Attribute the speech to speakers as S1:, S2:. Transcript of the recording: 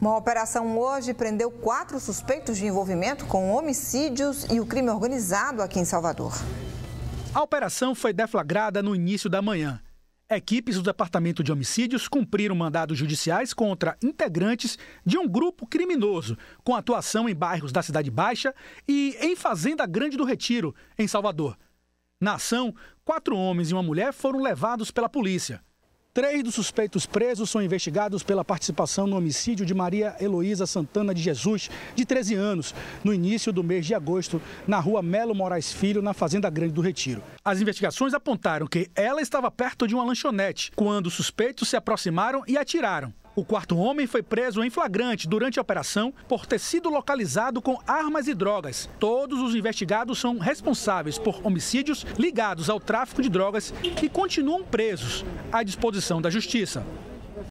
S1: Uma operação hoje prendeu quatro suspeitos de envolvimento com homicídios e o crime organizado aqui em Salvador.
S2: A operação foi deflagrada no início da manhã. Equipes do Departamento de Homicídios cumpriram mandados judiciais contra integrantes de um grupo criminoso, com atuação em bairros da Cidade Baixa e em Fazenda Grande do Retiro, em Salvador. Na ação, quatro homens e uma mulher foram levados pela polícia. Três dos suspeitos presos são investigados pela participação no homicídio de Maria Heloísa Santana de Jesus, de 13 anos, no início do mês de agosto, na rua Melo Moraes Filho, na Fazenda Grande do Retiro. As investigações apontaram que ela estava perto de uma lanchonete quando os suspeitos se aproximaram e atiraram. O quarto homem foi preso em flagrante durante a operação por ter sido localizado com armas e drogas. Todos os investigados são responsáveis por homicídios ligados ao tráfico de drogas e continuam presos à disposição da Justiça.